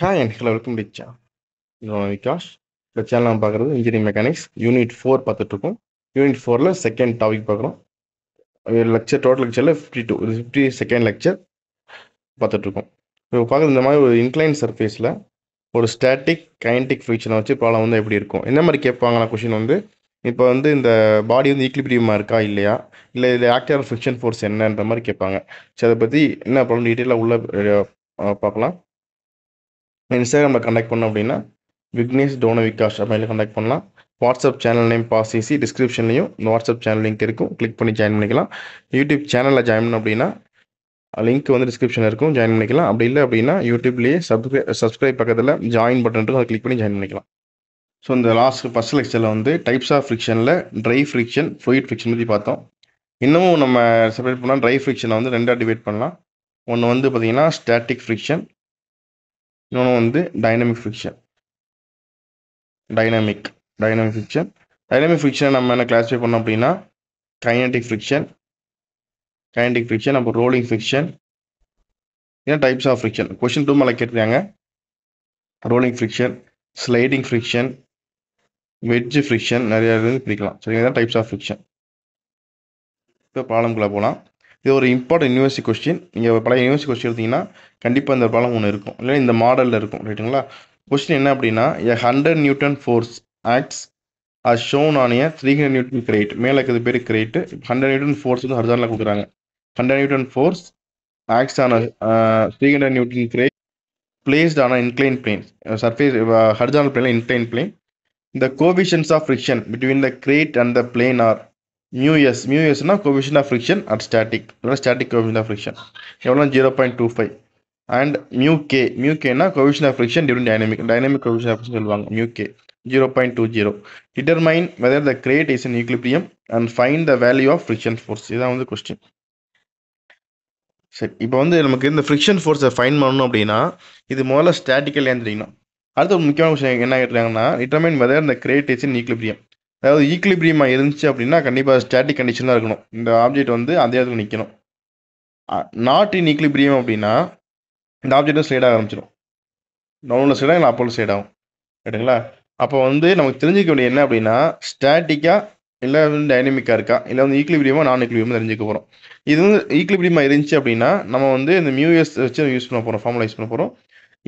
Hi and hello welcome to இன்னொரு விகாஷ் இந்த channel நம்ம பார்க்குறது இன்ஜினியரிங் மெக்கானிக்ஸ் யூனிட் ஃபோர் பார்த்துட்ருக்கோம் யூனிட் ஃபோரில் செகண்ட் டாபிக் பார்க்குறோம் லெக்சர் டோட்டல் லெக்சரில் ஃபிஃப்டி டூ இது ஃபிஃப்டி செகண்ட் லெக்சர் பார்த்துட்ருக்கோம் இப்போ பார்க்குறது இந்த மாதிரி ஒரு இன்க்ளைன் சர்ஃபேஸில் ஒரு ஸ்டாட்டிக் கைண்டிக் ஃபிக்ஷனை வச்சு ப்ராப்ளம் வந்து எப்படி இருக்கும் என்ன மாதிரி கேட்பாங்களா கொஷின் வந்து இப்போ வந்து இந்த பாடி வந்து ஈக்லிபிரியமாக இருக்கா இல்லையா இல்லை இது ஆக்டிவ் ஃபிக்ஷன் ஃபோர்ஸ் என்னன்ற மாதிரி கேட்பாங்க சரி அதை பற்றி என்ன ப்ராப்ளம் டீட்டெயிலாக உள்ள பார்க்கலாம் இன்ஸ்டாகிராமில் கண்டக்ட் பண்ணோம் அப்படின்னா விக்னேஷ் டோன விகாஷ் அப்படின் கண்டக்ட் பண்ணலாம் WhatsApp channel name pass easy டிஸ்கிரிப்ஷன்லையும் வாட்ஸ்அப் சேனல் லிங்க் இருக்கும் கிளிக் பண்ணி ஜாயின் பண்ணிக்கலாம் யூடியூப் சேனலில் ஜாயின் பண்ணோம் அப்படின்னா லிங்க் வந்து டிஸ்கிரிப்ஷன் இருக்கும் ஜாயின் பண்ணிக்கலாம் அப்படி இல்லை அப்படின்னா யூடியூப்லேயே சப்ஸ்கிரை சப்ஸ்கிரைப் பக்கத்தில் ஜாயின் பட்டன் இருக்கும் அதை கிளிக் பண்ணி ஜாயின் பண்ணிக்கலாம் ஸோ இந்த லாஸ்ட் ஃபஸ்ட் லெக்சரில் வந்து டைப்ஸ் ஆஃப் ஃப்ரிக்ஷனில் ட்ரை ஃப்ரிக்ஷன் ஃப்ளூயிட் ஃப்ரிக்ஷன் பற்றி பார்த்தோம் இன்னமும் நம்ம செப்பரேட் பண்ணால் ட்ரை ஃப்ரிக்ஷனை வந்து ரெண்டாக டிவைட் பண்ணலாம் ஒன்று வந்து பார்த்திங்கன்னா ஸ்டாட்டிக் ஃப்ரிக்ஷன் இன்னொன்று வந்து dynamic friction dynamic dynamic friction dynamic ஃபிக்ஷனை நம்ம என்ன கிளாஸிஃபை பண்ணோம் அப்படின்னா கைனட்டிக் ஃபிக்ஷன் கைனட்டிக் ஃபிக்ஷன் அப்புறம் ரோலிங் ஃபிக்ஷன் இதான் types of friction question two மேலே கேட்டிருக்காங்க rolling friction sliding friction wedge friction நிறையா இருந்து பிரிக்கலாம் சரிங்களா டைப்ஸ் ஆஃப் ஃபிக்ஷன் இப்போ ப்ராப்ளம்குள்ளே போகலாம் இது ஒரு இம்பார்ட்டன்ட் யூனிவர்சிட்டி கொஸ்டின் நீங்கள் பழைய யூனிவர்சிட்டி கொஸ்டின் எடுத்திங்கன்னா கண்டிப்பாக இந்த படம் ஒன்று இருக்கும் இல்லை இந்த மாடலில் இருக்கும் ரைட்டுங்களா கொஸ்டின் என்ன அப்படின்னா a hundred newton force acts are shown on a three hundred newton crate மேலே இருக்கிறது பேர் கிரேட்டு ஹண்ட்ரட் நியூட்டன் ஃபோர்ஸ் வந்து ஹர்ஜானில் கொடுக்குறாங்க ஹண்ட்ரட் நியூட்டன் ஃபோர்ஸ் ஆக்ட்ஸ் ஆன three hundred newton crate placed ஆன இன்க்ளைன் பிளேன் சர்ஃபேஸ் ஹர்ஜானல் பிளேனில் இன்க்ளைன் பிளேன் இந்த coefficients of friction between the crate and the plane are mu S mu எஸ்னா coefficient of friction at static இல்லைனா static coefficient of friction எவ்வளோ zero point two five and mu K mu கேனா coefficient of friction during dynamic dynamic coefficient of சொல்லுவாங்க mu K zero point two zero determine whether the crate is in equilibrium and find the value of friction force இதான் வந்து question சரி இப்போ வந்து நமக்கு இந்த friction ஃபோர்ஸை ஃபைன் பண்ணணும் அப்படின்னா இது முதல்ல ஸ்டாட்டிக்கல் ஏன் தெரியணும் அடுத்த ஒரு முக்கியமான விஷயம் என்ன கேட்டுருக்காங்கன்னா டிட்டர்மைன் வெதர் இந்த கிரேட் இஸ் இன் ஈக்லிபிரியம் அதாவது ஈக்லிபிரியமாக இருந்துச்சு அப்படின்னா கண்டிப்பாக ஸ்டாட்டிக் கண்டிஷனாக இருக்கணும் இந்த ஆப்ஜெக்ட் வந்து அதே இடத்துல நிற்கணும் நாட் இன் ஈக்லிபிரியம் அப்படின்னா இந்த ஆப்ஜெக்டும் ஸ்லைட் ஆக ஆரம்பிச்சிடும் டவுனில் ஸ்லைடாக இல்லை அப்போல ஸ்லைட் ஆகும் கேட்டுங்களா அப்போ வந்து நமக்கு தெரிஞ்சிக்க வேண்டிய என்ன அப்படின்னா ஸ்டாட்டிக்காக இல்லை வந்து டைனமிக்காக இருக்கா இல்லை வந்து ஈக்லிபிரியமாக நான் ஈக்குலிபிரியமாக தெரிஞ்சுக்க போகிறோம் இது வந்து ஈக்லிபிரியமாக இருந்துச்சு அப்படின்னா நம்ம வந்து இந்த மியூஎஸ் வச்சு யூஸ் பண்ண போகிறோம் ஃபார்முலா யூஸ் பண்ண போகிறோம்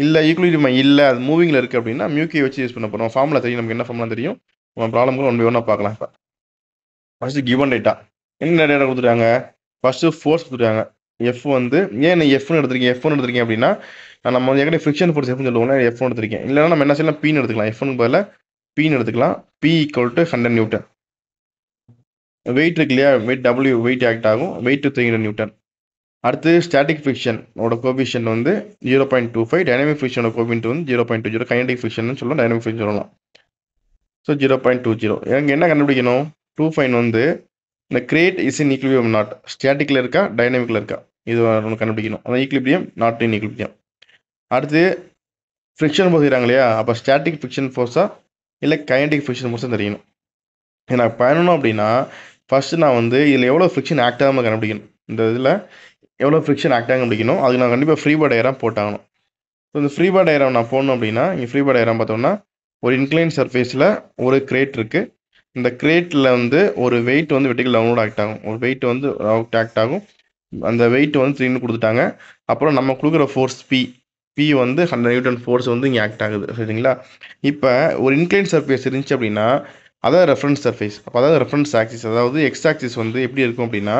இல்லை ஈக்லிபிரியமாக இல்லை அது மூவிங்கில் இருக்குது அப்படின்னா மியூகே வச்சு யூஸ் பண்ண போகிறோம் ஃபார்முலா தெரியும் நமக்கு என்ன ஃபார்முலா தெரியும் நம்ம ப்ராப்ளம் ஒன் பை ஒன்னா பார்க்கலாம் இப்போ ஃபர்ஸ்ட் கிவன் டேட்டா என்ன டேட்டா கொடுத்துட்டாங்க ஃபர்ஸ்ட் ஃபோர்ஸ் கொடுத்துருக்காங்க எஃப் வந்து ஏன் எஃப்னு எடுத்திருக்கீங்க ஒன்னு எடுத்திருக்கீங்க அப்படின்னா நம்ம வந்து எங்கே ஃபிக்ஷன் ஃபோர்ஸ் எஃப்னு சொல்லுவோம்னா ஒன்னு எடுத்திருக்கேன் இல்லைனா நம்ம என்ன செய்யலாம் பீன் எடுத்துக்கலாம் எஃப்னு பதில் பீன் எடுத்துக்கலாம் P equal to hundred newton weight இருக்கு இல்லையா வெயிட் டபுள்யூ வெயிட் ஆக்ட் ஆகும் வெயிட் த்ரீ ஹண்ட்ரட் நியூட்டன் அடுத்து ஸ்டாட்டிக் ஃபிக்ஷனோட கோபிஷன் வந்து zero point two five dynamic ஃபிக்ஷனோட கோபின்ட்டு வந்து zero point two zero kinetic friction சொல்லலாம் டைனமிக் ஃபிக்ஷன் சொல்லலாம் so zero point two zero எனக்கு என்ன கண்டுபிடிக்கணும் டூ ஃபைன் வந்து இந்த crate is in equilibrium not ஸ்டாட்டிக்கில் இருக்கா டைனமிக்கில் இருக்கா இது ஒன்று கண்டுபிடிக்கணும் அந்த ஈக்லிபியம் நாட் இன் ஈக்லிபியம் அடுத்து ஃப்ரிக்ஷன் ஃபோர்ஸ் செய்கிறாங்க இல்லையா அப்போ ஸ்டாட்டிக் ஃப்ரிக்ஷன் ஃபோர்ஸாக இல்லை கைனடிக் ஃப்ரிக்ஷன் ஃபோர்ஸாக தெரியணும் எனக்கு பயணணும் அப்படின்னா ஃபஸ்ட்டு நான் வந்து இதில் எவ்வளோ ஃப்ரிக்ஷன் ஆக்ட் ஆகாமல் கண்டுபிடிக்கணும் இந்த இதில் எவ்வளோ ஃப்ரிக்ஷன் ஆக்ட் ஆகும் முடிக்கணும் அதுக்கு நான் கண்டிப்பாக ஃப்ரீ பாட் ஏராக போட்டாகணும் ஸோ இந்த ஃப்ரீ பாட் ஏரம் நான் போடணும் அப்படின்னா இங்கே ஃப்ரீ பாட் ஏரம் பார்த்தோம்னா ஒரு இன்க்ளைன் சர்ஃபேஸில் ஒரு கிரேட் இருக்குது இந்த கிரேட்டில் வந்து ஒரு வெயிட் வந்து வெட்டிக்கல் டவுன்லோட் ஆக்ட் ஆகும் ஒரு வெயிட் வந்து அவுட் ஆக்ட் ஆகும் அந்த வெயிட் வந்து த்ரீனு கொடுத்துட்டாங்க அப்புறம் நம்ம கொடுக்குற ஃபோர்ஸ் பி பி வந்து ஹண்ட்ரட் நியூட்டன் ஃபோர்ஸ் வந்து இங்கே ஆக்ட் ஆகுது சரிங்களா இப்போ ஒரு இன்க்ளைன் சர்ஃபேஸ் இருந்துச்சு அப்படின்னா அதாவது ரெஃபரன்ஸ் சர்ஃபேஸ் அப்போ அதாவது ரெஃபரன்ஸ் ஆக்சிஸ் அதாவது எக்ஸ் ஆக்சிஸ் வந்து எப்படி இருக்கும் அப்படின்னா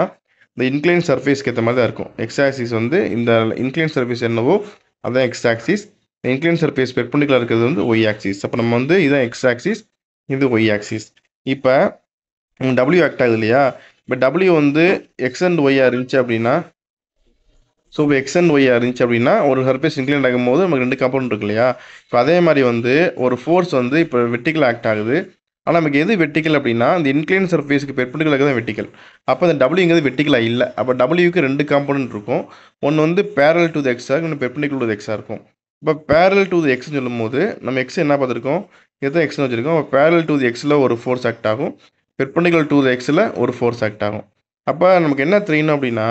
இந்த இன்க்ளைன் சர்ஃபேஸ்க்கு ஏற்ற மாதிரி தான் இருக்கும் எக்ஸ் ஆக்சிஸ் வந்து இந்த இன்க்ளைன் சர்ஃபேஸ் என்னவோ அதான் X axis incline surface perpendicular இருக்கிறது வந்து ஒய் ஆக்சிஸ் அப்போ நம்ம வந்து இதுதான் எக்ஸ் ஆக்சிஸ் இது ஒய் ஆக்சிஸ் இப்போ டபிள்யூ ஆக்ட் ஆகுது இல்லையா இப்போ டபிள்யூ வந்து எக்ஸ் அண்ட் ஒய்யா இருந்துச்சு அப்படின்னா ஸோ இப்போ எக்ஸ் அண்ட் ஒய்யா இருந்துச்சு அப்படின்னா ஒரு சர்ஃபேஸ் இன்க்ளைன் போது நமக்கு ரெண்டு கம்பௌண்ட் இருக்கு இல்லையா இப்போ அதே மாதிரி வந்து ஒரு ஃபோர்ஸ் வந்து இப்போ வெட்டிக்கல் ஆக்ட் ஆகுது ஆனால் நமக்கு எது வெட்டிக்கல் அப்படின்னா இந்த இன்க்ளைன் சர்ஃபேஸுக்கு பெர்பெண்டிகுலருக்கு தான் வெட்டிக்கல் அப்போ அந்த டபிள்யூங்கிறது வெட்டிக்கலாக இல்லை அப்போ டபிள்யூக்கு ரெண்டு காம்பனண்ட் இருக்கும் ஒன்று வந்து பேரல் டு த எக்ஸாக இன்னும் பெர்பெண்டிகுலர் டு எக்ஸாக இருக்கும் இப்போ பேரல் டு தி எக்ஸ்னு சொல்லும்போது நம்ம எக்ஸ் என்ன பார்த்துருக்கோம் எதோ எக்ஸ்னு வச்சுருக்கோம் அப்போ பேரல் டு தி எக்ஸில் ஒரு ஃபோர்ஸ் ஆக்ட் ஆகும் பெர்பண்டிகுலர் டு தி எக்ஸில் ஒரு ஃபோர்ஸ் ஆக்ட் ஆகும் அப்போ நமக்கு என்ன தெரியணும் அப்படின்னா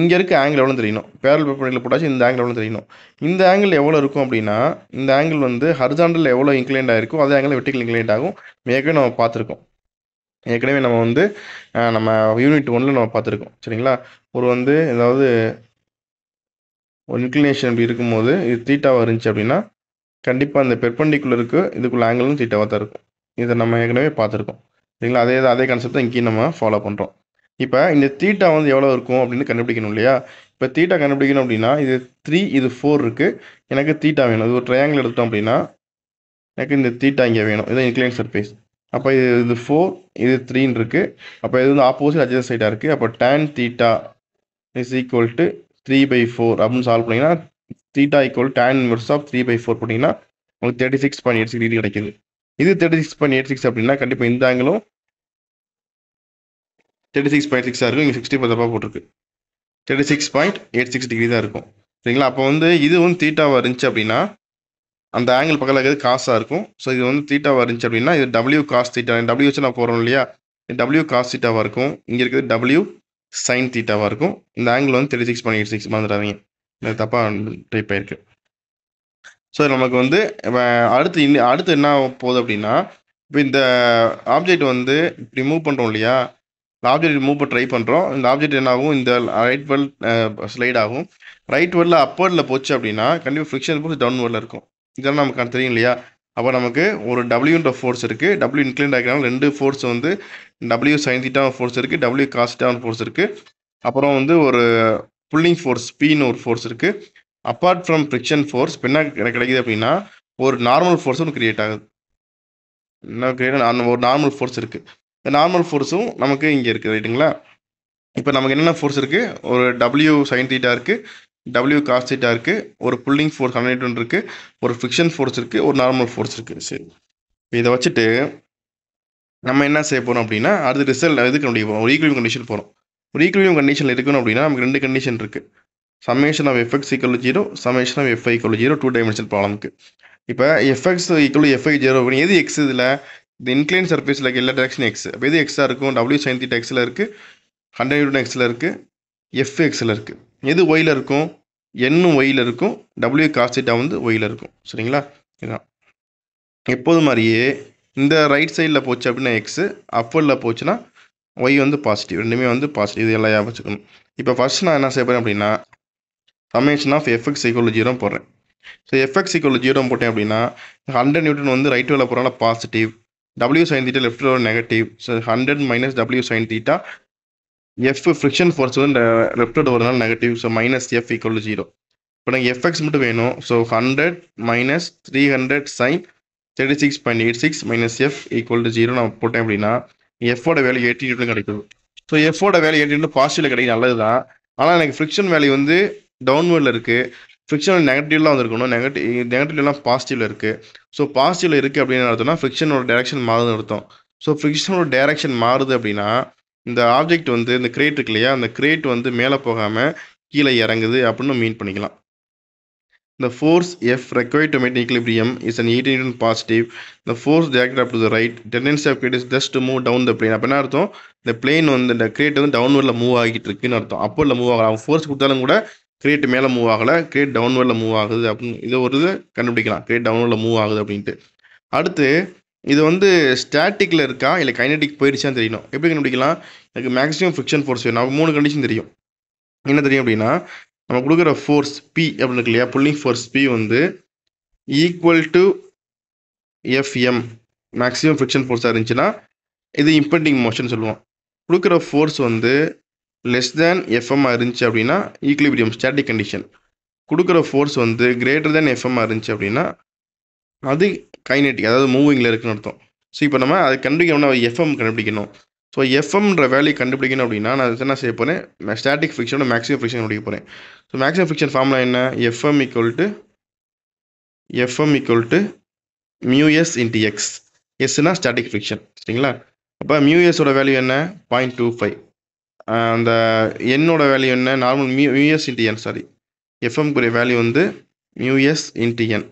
இங்கே இருக்க ஆங்கிள் எவ்வளோ தெரியணும் பேரல் பெர்பண்டிகுலர் போட்டாச்சு இந்த ஆங்கிள் எவ்வளோ தெரியணும் இந்த ஆங்கிள் எவ்வளோ இருக்கும் அப்படின்னா இந்த ஆங்கிள் வந்து ஹர்ஜாண்டில் எவ்வளோ இன்க்ளைண்ட் ஆகிருக்கும் அதே ஆங்கிள் வெட்டிக்கல் இன்க்ளைண்ட் ஆகும் ஏற்கனவே நம்ம பார்த்துருக்கோம் ஏற்கனவே நம்ம வந்து நம்ம யூனிட் ஒன்றில் நம்ம பார்த்துருக்கோம் சரிங்களா ஒரு வந்து ஏதாவது ஒரு இன்க்ளினேஷன் அப்படி இருக்கும்போது இது தீட்டாவாக இருந்துச்சு அப்படின்னா கண்டிப்பாக அந்த பெர்பண்டிகுலருக்கு இதுக்குள்ள ஆங்கிளும் தீட்டாவாக தான் இருக்கும் இதை நம்ம ஏற்கனவே பார்த்துருக்கோம் சரிங்களா அதே அதே கான்செப்டை இங்கேயும் நம்ம ஃபாலோ பண்ணுறோம் இப்போ இந்த தீட்டா வந்து எவ்வளோ இருக்கும் அப்படின்னு கண்டுபிடிக்கணும் இல்லையா இப்போ தீட்டா கண்டுபிடிக்கணும் அப்படின்னா இது த்ரீ இது ஃபோர் இருக்குது எனக்கு தீட்டா வேணும் இது ஒரு ட்ரையாங்கிள் எடுத்தோம் அப்படின்னா எனக்கு இந்த தீட்டா இங்கே வேணும் இது இன்க்ளைன் சர்ஃபேஸ் அப்போ இது இது ஃபோர் இது த்ரீன்னு இருக்குது அப்போ இது வந்து ஆப்போசிட் அட்ஜஸ்ட் சைடாக இருக்குது அப்போ tan theta is equal to three by four அப்படின்னு சால்வ் பண்ணிங்கன்னா theta equal tan inverse of three by four பண்ணிங்கன்னா உங்களுக்கு thirty six point eight six degree கிடைக்குது இது thirty six point eight six அப்படின்னா கண்டிப்பாக இந்த ஆங்கிலும் தேர்ட்டி சிக்ஸ் பாயிண்ட் சிக்ஸாக இருக்கும் இங்கே சிக்ஸ்டி ஃபோர் போட்டிருக்கு thirty six point eight six degree தான் இருக்கும் சரிங்களா அப்போ வந்து இதுவும் தீட்டாவாக இருந்துச்சு அப்படின்னா அந்த ஆங்கிள் பக்கத்தில் இருக்கிறது காசாக இருக்கும் ஸோ இது வந்து தீட்டாவாக இருந்துச்சு அப்படின்னா இது டபிள்யூ காஸ் தீட்டா டபிள்யூ வச்சு நான் போகிறோம் இல்லையா டபிள்யூ காஸ் தீட்டாவாக இருக்கும் இங்கே இருக்கிறது டபிள்யூ சைன் தீட்டாவாக இருக்கும் இந்த ஆங்கிள் வந்து thirty six point eight six மறந்துடாதீங்க இந்த தப்பாக டைப் ஆயிருக்கு ஸோ நமக்கு வந்து அடுத்து இன்னும் அடுத்து என்ன போகுது அப்படின்னா இப்போ இந்த ஆப்ஜெக்ட் வந்து இப்படி மூவ் பண்ணுறோம் இல்லையா இந்த ஆப்ஜெக்ட் மூவ் பண்ண ட்ரை பண்ணுறோம் இந்த ஆப்ஜெக்ட் என்ன ஆகும் இந்த ரைட் வேல் ஸ்லைட் ஆகும் ரைட் வேர்டில் அப்வேர்டில் போச்சு அப்படின்னா கண்டிப்பாக ஃப்ரிக்ஷன் போச்சு டவுன் வேர்டில் இருக்கும் இதெல்லாம் நமக்கு தெரியும் இல்லையா அப்போ நமக்கு ஒரு டபுள்யூன்ற ஃபோர்ஸ் இருக்குது டபுள்யூ இன்க்ளைன் டயக்ராமில் ரெண்டு ஃபோர்ஸ் வந்து டபுள்யூ சைன் ஃபோர்ஸ் இருக்குது டபுள்யூ காஸ்டான ஃபோர்ஸ் இருக்குது அப்புறம் வந்து ஒரு புல்லிங் ஃபோர்ஸ் பீன்னு ஒரு ஃபோர்ஸ் இருக்குது அப்பார்ட் ஃப்ரம் ஃப்ரிக்ஷன் ஃபோர்ஸ் இப்போ என்ன கிடைக்குது அப்படின்னா ஒரு நார்மல் ஃபோர்ஸ் ஒன்று கிரியேட் ஆகுது என்ன கிரியேட் ஒரு நார்மல் ஃபோர்ஸ் இருக்குது இந்த நார்மல் ஃபோர்ஸும் நமக்கு இங்கே இருக்குது ரைட்டுங்களா இப்போ நமக்கு என்னென்ன ஃபோர்ஸ் இருக்குது ஒரு டபிள்யூ சைன் இருக்குது டபிள்யூ கார் இருக்குது ஒரு புல்லிங் ஃபோர்ஸ் ஹண்ட்ரட் ஒன் இருக்குது ஒரு ஃபிக்ஷன் ஃபோர்ஸ் இருக்குது ஒரு நார்மல் ஃபோர்ஸ் இருக்குது சரி இதை வச்சுட்டு நம்ம என்ன செய்ய போகிறோம் அப்படின்னா அடுத்து ரிசல்ட் இதுக்கு முடிய போகிறோம் ஒரு ஈக்குவியம் கண்டிஷன் போகிறோம் ஒரு ஈக்குவியம் கண்டிஷனில் இருக்கணும் அப்படின்னா நமக்கு ரெண்டு கண்டிஷன் இருக்குது summation of FX equal zero summation of FY equal zero two dimension ப்ராப்ளம்க்கு இப்போ எஃப்எக்ஸ் ஈக்குவல் எஃப்ஐ ஜீரோ எது எக்ஸ் இதில் இந்த இன்க்ளைன் சர்ஃபேஸில் எல்லா டிரெக்ஷன் எக்ஸ் இப்போ எது எக்ஸாக இருக்கும் டபுள்யூ சைன் தீட்டா எக்ஸில் இருக்குது ஹண்ட்ரட் எக்ஸில் இருக்குது எஃப் எக்ஸில் இருக்குது எது ஒயில் இருக்கும் என்னும் ஒயில் இருக்கும் டபுள்யூ காசிட்டா வந்து ஒயில் இருக்கும் சரிங்களா இதுதான் எப்போது மாதிரியே இந்த ரைட் சைடில் போச்சு அப்படின்னா எக்ஸு அப்பரில் போச்சுன்னா ஒய் வந்து பாசிட்டிவ் ரெண்டுமே வந்து பாசிட்டிவ் இது எல்லாம் யாபிச்சுக்கணும் வச்சுக்கணும் இப்போ ஃபஸ்ட் நான் என்ன செய்ய அப்படின்னா summation of FX equal zero போடுறேன் ஸோ எஃப்எக்ஸ் ஈக்குவல் ஜீரோ போட்டேன் அப்படின்னா ஹண்ட்ரட் நியூட்டன் வந்து ரைட் வேலை போகிறனால positive W sine theta left வேலை negative so hundred minus W sine theta F friction force வந்து லெஃப்டோட நாள் negative so minus F equal zero இப்போ நாங்கள் எஃப்எக்ஸ் மட்டும் வேணும் so hundred minus three hundred sine thirty six point eight six minus F equal to zero நான் போட்டேன் அப்படின்னா எஃபோட வேலை எயிட்டி நியூட்டன் கிடைக்குது ஸோ எஃபோட வேலை எயிட்டி நியூட்டன் பாசிட்டிவ் கிடைக்கும் நல்லது தான் ஆனால் எனக்கு ஃப்ரிக்ஷன் வேலை வந்து டவுன்வேர்டில் இருக்குது ஃப்ரிக்ஷன் நெகட்டிவ்லாம் வந்துருக்கணும் நெகட்டிவ் நெகட்டிவ்லாம் பாசிட்டிவ்ல இருக்குது ஸோ பாசிட்டிவ்ல இருக்குது அப்படின்னு அர்த்தம்னா ஃப்ரிக்ஷனோட டேரக்ஷன் மாறுதுன்னு அர்த்தம் ஸோ ஃப்ரிக்ஷனோட டேரக்ஷன் மாறுது அப்படின்னா இந்த ஆப்ஜெக்ட் வந்து இந்த கிரேட் இருக்கு இல்லையா அந்த கிரேட் வந்து மேலே போகாமல் கீழே இறங்குது அப்படின்னு மீன் பண்ணிக்கலாம் இந்த force F required to maintain equilibrium is an eighty Newton positive The force directed up to the right. Tendency of crate is just to move down the அப்போ என்ன அர்த்தம் இந்த பிளேன் வந்து இந்த கிரேட் வந்து டவுன்வர்டில் மூவ் ஆகிட்டு இருக்குன்னு அர்த்தம் இல்லை மூவ் ஆகலாம் அவன் ஃபோர்ஸ் கொடுத்தாலும் கூட கிரேட் மேலே மூவ் ஆகலை கிரேட் டவுன்வர்டில் மூவ் ஆகுது அப்படின்னு இது ஒரு இது கண்டுபிடிக்கலாம் கிரேட் டவுன்வர்டில் மூவ் ஆகுது அப்படின்ட்டு அடுத்து இது வந்து ஸ்டாட்டிக்கில் இருக்கா இல்லை கைனடிக் போயிடுச்சான்னு தெரியணும் எப்படி கண்டுபிடிக்கலாம் எனக்கு மேக்ஸிமம் ஃபிக்ஷன் ஃபோர்ஸ் வேணும் நமக்கு மூணு கண்டிஷன் தெரியும் என்ன தெரியும் அப்படின்னா நம்ம கொடுக்குற ஃபோர்ஸ் பி அப்படின்னு இருக்கு இல்லையா புல்லிங் ஃபோர்ஸ் பி வந்து equal to FM maximum friction ஃபோர்ஸாக இருந்துச்சுன்னா இது இம்பெண்டிங் மோஷன் சொல்லுவோம் கொடுக்குற ஃபோர்ஸ் வந்து லெஸ் தேன் எஃப்எம்மாக இருந்துச்சு அப்படின்னா ஈக்குலிபிரியம் ஸ்டாட்டிக் கண்டிஷன் கொடுக்குற ஃபோர்ஸ் வந்து கிரேட்டர் தேன் எஃப்எம்மாக இருந்துச்சு அப்படின்னா அது கைனெட்டிக் அதாவது மூவிங்கில் இருக்குன்னு அர்த்தம் ஸோ இப்போ நம்ம அதை கண்டுபிடிக்கணும்னா எஃப்எம் கண்டுபிடிக்கணும் ஸோ எஃப்எம்ன்ற வேல்யூ கண்டுபிடிக்கணும் அப்படின்னா நான் என்ன செய்ய போகிறேன் ஸ்டாட்டிக் ஃபிக்ஷனோட மேக்ஸிமம் ஃபிக்ஷன் கண்டுபிடிக்க போகிறேன் ஸோ மேக்ஸிமம் ஃபிக்ஷன் ஃபார்ம்லாம் என்ன FM equal to FM equal to mu s into X எஸ்னா ஸ்டாட்டிக் ஃபிக்ஷன் சரிங்களா அப்போ மியூஎஸோட வேல்யூ என்ன பாயிண்ட் டூ ஃபைவ் அந்த என்னோட வேல்யூ என்ன normal mu mu s into N sorry எஃப்எம்குரிய வேல்யூ வந்து மியூஎஸ் இன்டி என்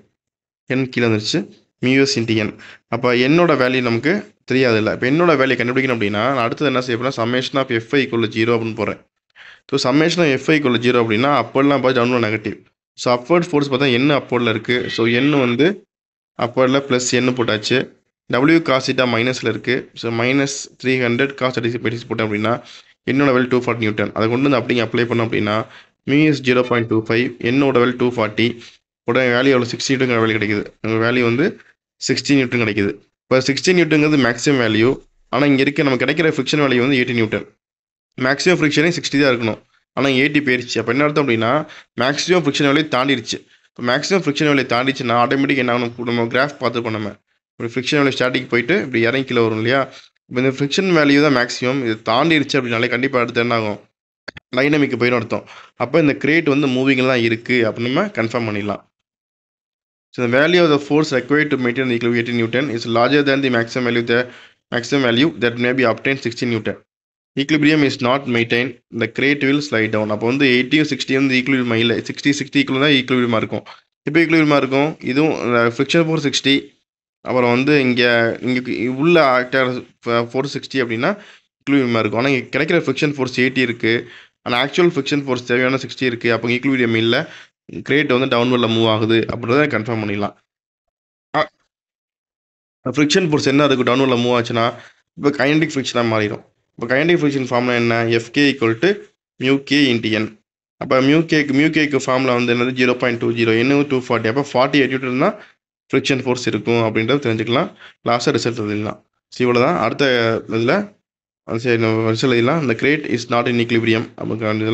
என் கீழே வந்துருச்சு மியூஎஸ் இன்டிஎன் அப்போ என்னோட வேல்யூ நமக்கு தெரியாது இல்லை இப்போ என்னோட வேல்யூ கண்டுபிடிக்கணும் அப்படின்னா நான் அடுத்தது என்ன செய்ய போனால் சம்மேஷன் ஆஃப் எஃப்ஐ ஜீரோ அப்படின்னு போகிறேன் ஸோ சம்மேஷன் ஆஃப் எஃப்ஐ கொள்ள ஜீரோ அப்படின்னா அப்போல்லாம் பார்த்து down negative so upward force பார்த்தா என்ன அப்போர்டில் இருக்குது ஸோ என்ன வந்து அப்போர்டில் ப்ளஸ் எண்ணு போட்டாச்சு டபிள்யூ காசிட்டா மைனஸில் இருக்குது so minus three hundred cos அடிசி பெடிஸ் போட்டேன் அப்படின்னா என்னோட வெல் டூ ஃபார்ட்டி நியூட்டன் அதை கொண்டு வந்து அப்படிங்க அப்ளை பண்ணோம் அப்படின்னா mu s zero point two five என்னோட வேல் டூ ஃபார்ட்டி உடனே வேல்யூ எவ்வளோ சிக்ஸ்டி நியூட்டுங்கிற வேல்யூ கிடைக்குது உங்கள் வேல்யூ வந்து சிக்ஸ்டீன் நியூட்டன் கிடைக்குது இப்போ சிக்ஸ்டீன் யூட்டுங்கிறது மேக்ஸிமம் வேல்யூ ஆனால் இங்கே இருக்க நம்ம கிடைக்கிற ஃபிக்ஷன் வேல்யூ வந்து எயிட்டி நியூட்டன் மேக்ஸிமம் ஃபிரிக்ஷனே சிக்ஸ்டி தான் இருக்கணும் ஆனால் எயிட்டி போயிடுச்சு அப்போ என்ன அர்த்தம் அப்படின்னா மேக்ஸிமம் ஃபிரிக்ஷன் வேலையை தாண்டிடுச்சு இப்போ மேக்ஸிமம் ஃபிரிக்ஷன் வேலையை தாண்டிச்சுன்னா ஆட்டோமேட்டிக் என்ன ஆகணும் நம்ம கிராஃப் பார்த்து நம்ம இப்படி ஃபிரிக்ஷன் வேலை ஸ்டார்டிங் போயிட்டு இப்படி இறங்கி கிலோ வரும் இல்லையா இப்போ இந்த ஃபிரிக்ஷன் வேல்யூ தான் மேக்ஸிமம் இது தாண்டிடுச்சு அப்படின்னாலே கண்டிப்பாக அடுத்து என்ன ஆகும் டைனமிக்கு போயிடும் அர்த்தம் அப்போ இந்த கிரேட் வந்து மூவிங்கெல்லாம் இருக்குது அப்படின்னு நம்ம கன்ஃபார்ம் பண்ணிடலாம் So the value of the force required to maintain the equilibrium 18 Newton is larger than the maximum value the maximum value that may be obtained 16 Newton. Equilibrium is not maintained, the crate will slide down. அப்போ வந்து எயிட்டியும் சிக்ஸ்டியும் வந்து ஈக்குலிபிரியமாக இல்லை sixty sixty equal தான் ஈக்குலிபிரியமாக இருக்கும் இப்போ ஈக்குலிபிரியமாக இருக்கும் இதுவும் fiction four sixty அப்புறம் வந்து இங்கே இங்கே உள்ள ஆக்டர் ஃபோர் சிக்ஸ்டி அப்படின்னா ஈக்குலிபிரியமாக இருக்கும் ஆனால் இங்கே கிடைக்கிற ஃபிக்ஷன் ஃபோர்ஸ் எயிட்டி இருக்குது ஆனால் ஆக்சுவல் ஃபிக்ஷன் ஃபோர்ஸ் தேவையான சிக்ஸ்டி இருக்குது அப்போ ஈக்குலிபிரியம் இல்லை கிரேட் வந்து டவுன்வர்டில் மூவ் ஆகுது அப்படின்றத கன்ஃபார்ம் பண்ணிடலாம் ஃப்ரிக்ஷன் ஃபோர்ஸ் என்ன அதுக்கு டவுன்வர்டில் மூவ் ஆச்சுன்னா இப்போ கைனடிக் ஃப்ரிக்ஷனாக மாறிடும் இப்போ கைனடிக் ஃப்ரிக்ஷன் ஃபார்ம்லாம் என்ன FK equal to mu K into N அப்போ மியூ கேக்கு மியூ கேக்கு ஃபார்மில் வந்து என்னது ஜீரோ பாயிண்ட் டூ ஜீரோ என்ன டூ ஃபார்ட்டி அப்போ ஃபார்ட்டி எட்டு இருந்தால் ஃப்ரிக்ஷன் ஃபோர்ஸ் இருக்கும் அப்படின்றத தெரிஞ்சுக்கலாம் லாஸ்ட்டாக ரிசல்ட் எழுதிடலாம் ஸோ இவ்வளோ தான் அடுத்த இதில் சரி நம்ம ரிசல்ட் எழுதிடலாம் இந்த crate is not in equilibrium அப்படின்னு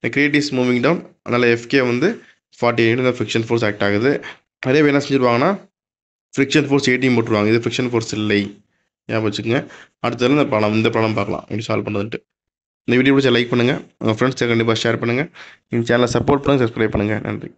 இந்த கிரேட் இஸ் மூவிங் டவுன் அதனால் எஃப்கே வந்து ஃபார்ட்டி எயிட் தான் ஃபிரிக்ஷன் ஃபோர்ஸ் ஆக்ட் ஆகுது அதே என்ன செஞ்சுருவாங்கன்னா ஃப்ரிக்ஷன் ஃபோர்ஸ் எயிட்டின் போட்டுருவாங்க இது ஃப்ரிக்ஷன் ஃபோர்ஸ் இல்லை ஞாபகம் வச்சுக்கோங்க அடுத்தது இந்த ப்ராப்ளம் இந்த ப்ராப்ளம் பார்க்கலாம் எப்படி சால்வ் பண்ணுறதுன்ட்டு இந்த வீடியோ பிடிச்ச லைக் பண்ணுங்கள் உங்கள் ஃப்ரெண்ட்ஸ் கண்டிப்பாக ஷேர் பண்ணுங்கள் இந்த சேனலை சப்போர்ட் பண்ணுங்கள் சப்ஸ்கிரைப் பண்ணுங்கள் நன்றி